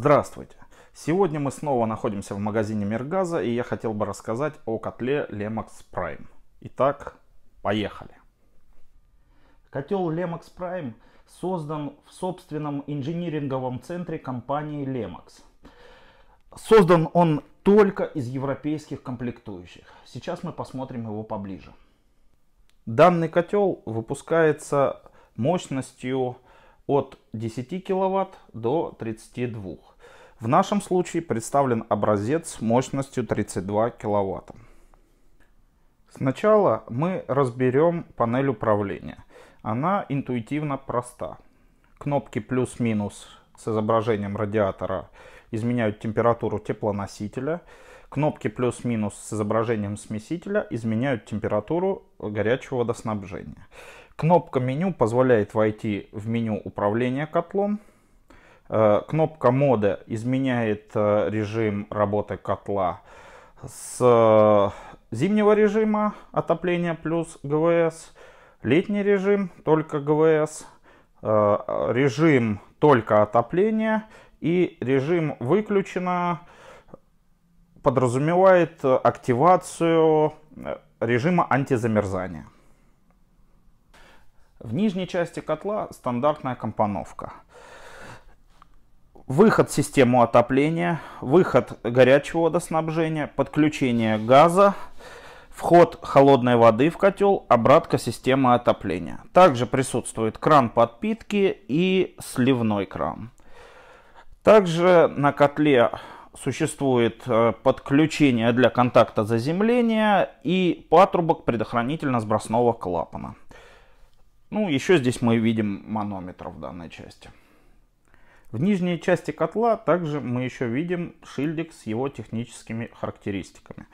Здравствуйте! Сегодня мы снова находимся в магазине Миргаза и я хотел бы рассказать о котле Lemax Prime. Итак, поехали! Котел Lemax Prime создан в собственном инжиниринговом центре компании Lemax. Создан он только из европейских комплектующих. Сейчас мы посмотрим его поближе. Данный котел выпускается мощностью от 10 киловатт до 32. В нашем случае представлен образец мощностью 32 кВт. Сначала мы разберем панель управления. Она интуитивно проста. Кнопки плюс-минус с изображением радиатора изменяют температуру теплоносителя. Кнопки плюс-минус с изображением смесителя изменяют температуру горячего водоснабжения. Кнопка меню позволяет войти в меню управления котлом, Э, кнопка моды изменяет э, режим работы котла с э, зимнего режима отопления плюс ГВС, летний режим только ГВС, режим только отопление и режим выключено подразумевает активацию режима антизамерзания. В нижней части котла стандартная компоновка – Выход в систему отопления, выход горячего водоснабжения, подключение газа, вход холодной воды в котел, обратка системы отопления. Также присутствует кран подпитки и сливной кран. Также на котле существует э, подключение для контакта заземления и патрубок предохранительно-сбросного клапана. Ну, еще здесь мы видим манометр в данной части. В нижней части котла также мы еще видим шильдик с его техническими характеристиками,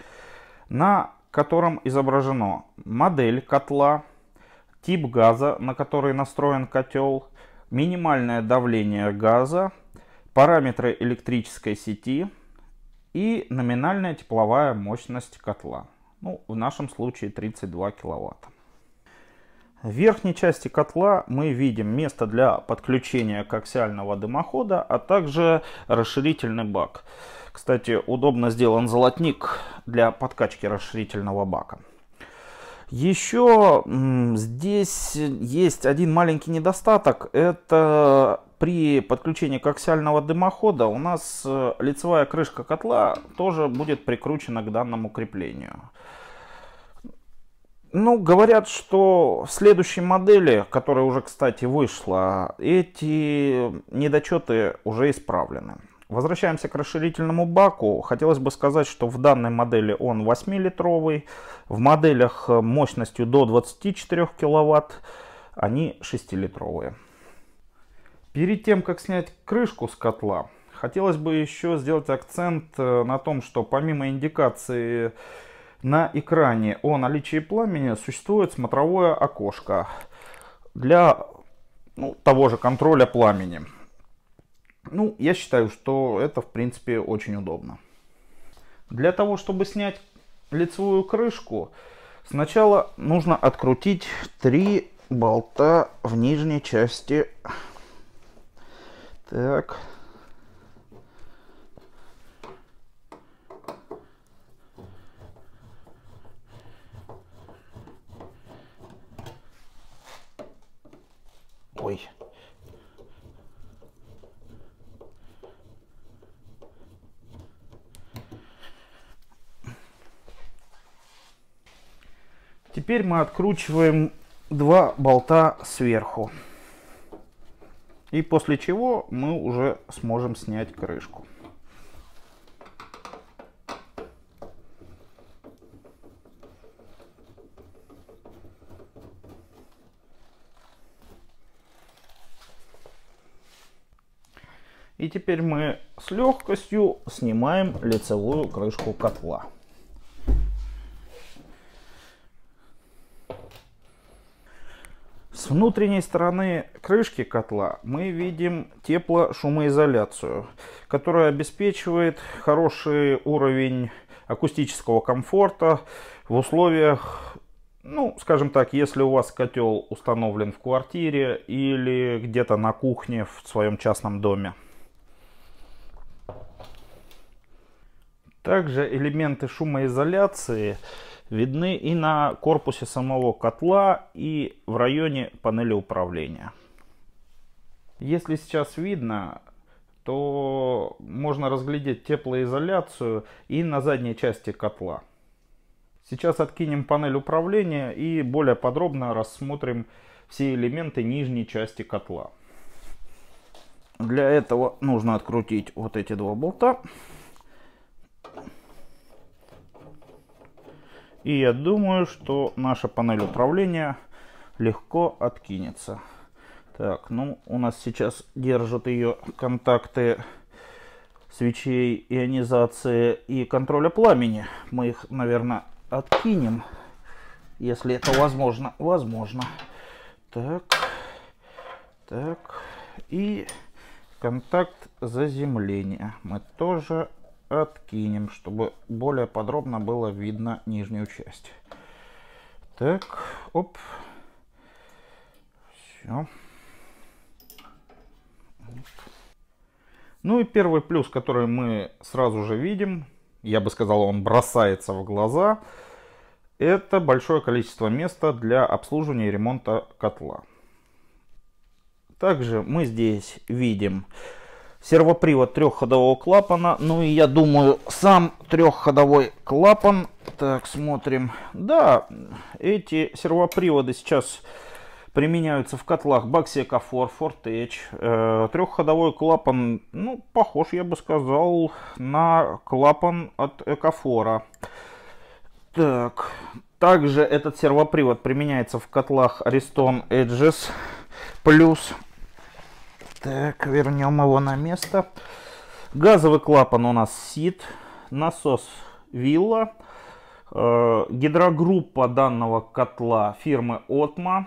на котором изображено модель котла, тип газа, на который настроен котел, минимальное давление газа, параметры электрической сети и номинальная тепловая мощность котла. Ну, в нашем случае 32 киловатта. В верхней части котла мы видим место для подключения к коаксиального дымохода, а также расширительный бак. Кстати, удобно сделан золотник для подкачки расширительного бака. Еще здесь есть один маленький недостаток. Это при подключении коаксиального дымохода у нас э, лицевая крышка котла тоже будет прикручена к данному креплению. Ну, говорят, что в следующей модели, которая уже, кстати, вышла, эти недочеты уже исправлены. Возвращаемся к расширительному баку. Хотелось бы сказать, что в данной модели он 8-литровый, в моделях мощностью до 24 кВт они 6-литровые. Перед тем, как снять крышку с котла, хотелось бы еще сделать акцент э, на том, что помимо индикации на экране о наличии пламени существует смотровое окошко для ну, того же контроля пламени. Ну, я считаю, что это, в принципе, очень удобно. Для того, чтобы снять лицевую крышку, сначала нужно открутить три болта в нижней части. Так, Теперь мы откручиваем два болта сверху. И после чего мы уже сможем снять крышку. И теперь мы с легкостью снимаем лицевую крышку котла. С внутренней стороны крышки котла мы видим тепло-шумоизоляцию, которая обеспечивает хороший уровень акустического комфорта в условиях, ну, скажем так, если у вас котел установлен в квартире или где-то на кухне в своем частном доме. Также элементы шумоизоляции – видны и на корпусе самого котла, и в районе панели управления. Если сейчас видно, то можно разглядеть теплоизоляцию и на задней части котла. Сейчас откинем панель управления и более подробно рассмотрим все элементы нижней части котла. Для этого нужно открутить вот эти два болта. И я думаю, что наша панель управления легко откинется. Так, ну у нас сейчас держат ее контакты свечей ионизации и контроля пламени. Мы их, наверное, откинем, если это возможно. Возможно. Так, так. И контакт заземления мы тоже откинем, чтобы более подробно было видно нижнюю часть. Так, оп. Все. Ну и первый плюс, который мы сразу же видим, я бы сказал, он бросается в глаза, это большое количество места для обслуживания и ремонта котла. Также мы здесь видим сервопривод трехходового клапана. Ну и я думаю, сам трехходовой клапан. Так, смотрим. Да, эти сервоприводы сейчас применяются в котлах Baxia Cofor, Fortech. Э, трехходовой клапан, ну, похож, я бы сказал, на клапан от Экофора. Так, также этот сервопривод применяется в котлах Ariston Edges Plus так, вернем его на место. Газовый клапан у нас Сид, насос вилла, э, гидрогруппа данного котла фирмы Отма.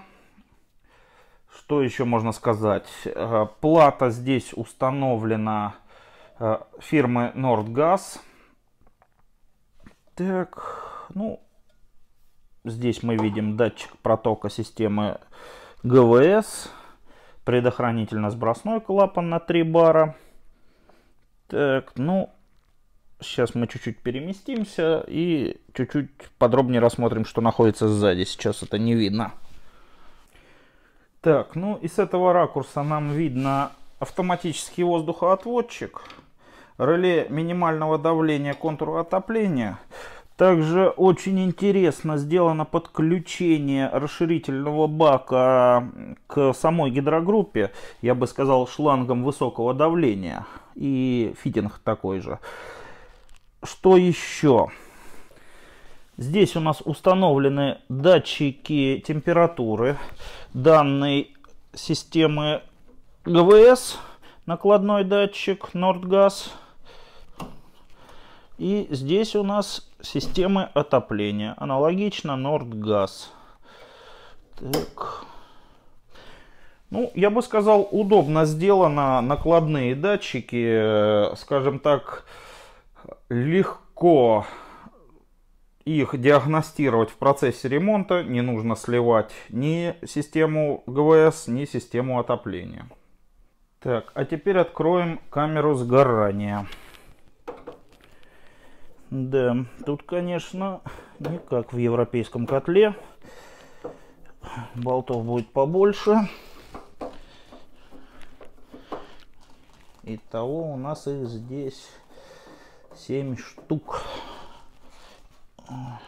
Что еще можно сказать? Э, плата здесь установлена э, фирмы Нордгаз. Так, ну, здесь мы видим датчик протока системы ГВС предохранительно-сбросной клапан на 3 бара. Так, ну, сейчас мы чуть-чуть переместимся и чуть-чуть подробнее рассмотрим, что находится сзади. Сейчас это не видно. Так, ну и с этого ракурса нам видно автоматический воздухоотводчик, реле минимального давления контура отопления – также очень интересно сделано подключение расширительного бака к самой гидрогруппе, я бы сказал, шлангом высокого давления. И фитинг такой же. Что еще? Здесь у нас установлены датчики температуры данной системы ГВС, накладной датчик Nordgas. И здесь у нас системы отопления. Аналогично Nordgas. Так. Ну, я бы сказал, удобно сделано. Накладные датчики, э, скажем так, легко их диагностировать в процессе ремонта. Не нужно сливать ни систему ГВС, ни систему отопления. Так, а теперь откроем камеру сгорания. Да, тут, конечно, не как в европейском котле. Болтов будет побольше. Итого у нас их здесь 7 штук. Так.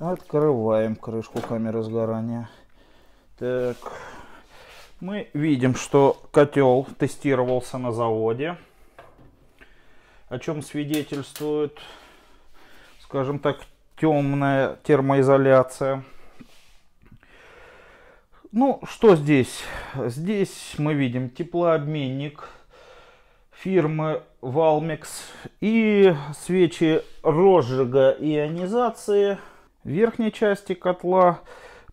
Открываем крышку камеры сгорания. Так, мы видим, что котел тестировался на заводе, о чем свидетельствует, скажем так, темная термоизоляция. Ну, что здесь? Здесь мы видим теплообменник фирмы Valmex и свечи розжига ионизации – в верхней части котла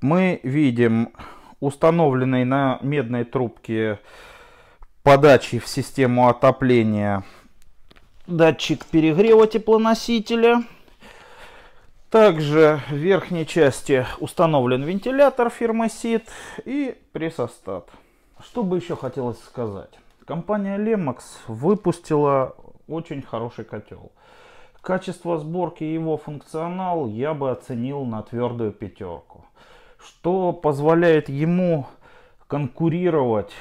мы видим установленный на медной трубке подачи в систему отопления датчик перегрева теплоносителя. Также в верхней части установлен вентилятор фирмы SIT и прессостат. Что бы еще хотелось сказать. Компания Lemax выпустила очень хороший котел. Качество сборки и его функционал я бы оценил на твердую пятерку, что позволяет ему конкурировать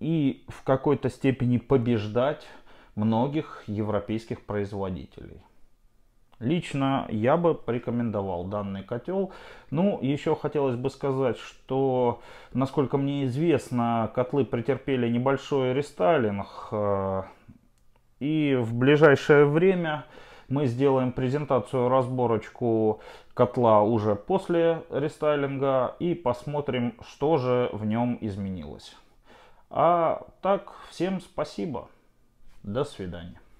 и в какой-то степени побеждать многих европейских производителей. Лично я бы порекомендовал данный котел. Ну, еще хотелось бы сказать, что, насколько мне известно, котлы претерпели небольшой рестайлинг. Э, и в ближайшее время мы сделаем презентацию, разборочку котла уже после рестайлинга и посмотрим, что же в нем изменилось. А так, всем спасибо. До свидания.